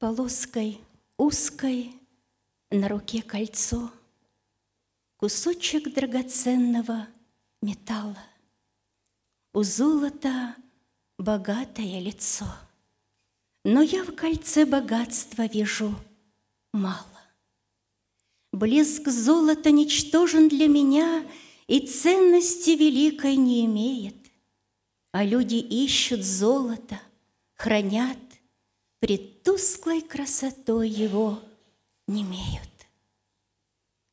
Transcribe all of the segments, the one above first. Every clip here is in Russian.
полоской узкой на руке кольцо, кусочек драгоценного металла, у золота богатое лицо. Но я в кольце богатства вижу мало. Блеск золота ничтожен для меня и ценности великой не имеет. А люди ищут золото, хранят, пред тусклой красотой его не имеют.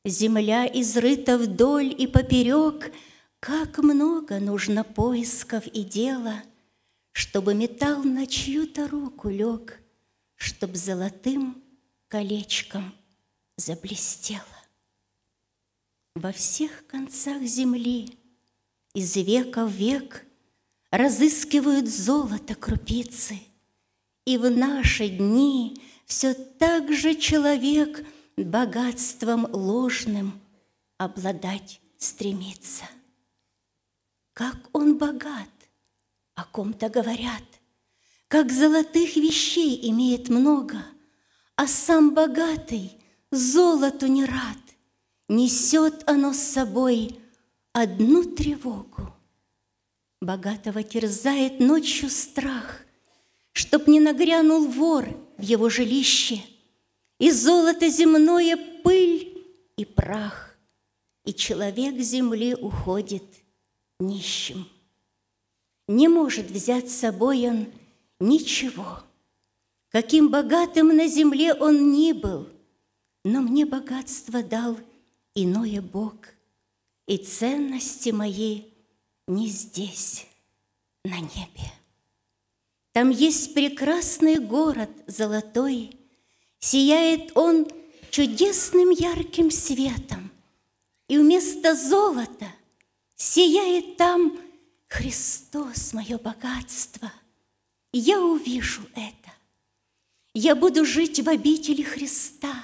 Земля изрыта вдоль и поперек, как много нужно поисков и дела, чтобы металл на чью-то руку лег, чтоб золотым колечком заблестело. Во всех концах земли из века в век разыскивают золото крупицы — и в наши дни все так же человек богатством ложным обладать стремится. Как он богат, о ком-то говорят, как золотых вещей имеет много, а сам богатый золоту не рад, несет оно с собой одну тревогу. Богатого терзает ночью страх – чтоб не нагрянул вор в его жилище, и золото земное пыль и прах, и человек земли уходит нищим. Не может взять с собой он ничего, каким богатым на земле он ни был, но мне богатство дал иное Бог, и ценности мои не здесь, на небе. Там есть прекрасный город золотой, Сияет он чудесным ярким светом, И вместо золота сияет там Христос, мое богатство. и Я увижу это. Я буду жить в обители Христа.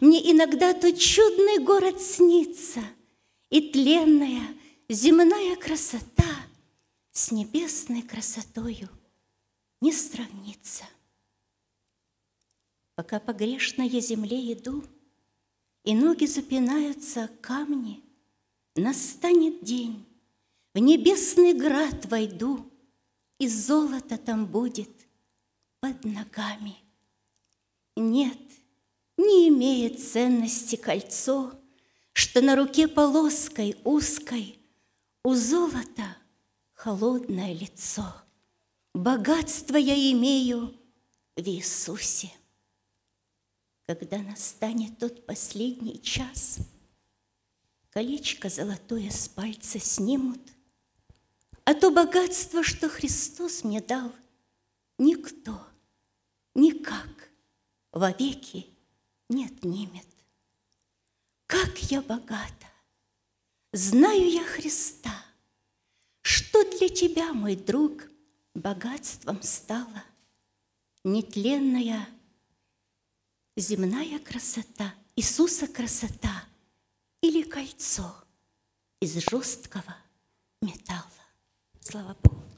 Мне иногда тот чудный город снится, И тленная земная красота с небесной красотою – не сравнится. Пока по грешной земле иду, И ноги запинаются о камни, Настанет день, в небесный град войду, И золото там будет под ногами. Нет, не имеет ценности кольцо, Что на руке полоской узкой У золота холодное лицо. Богатство я имею в Иисусе. Когда настанет тот последний час, Колечко золотое с пальца снимут, А то богатство, что Христос мне дал, Никто никак вовеки не отнимет. Как я богата! Знаю я Христа, Что для тебя, мой друг, богатством стала нетленная земная красота, Иисуса красота или кольцо из жесткого металла. Слава Богу.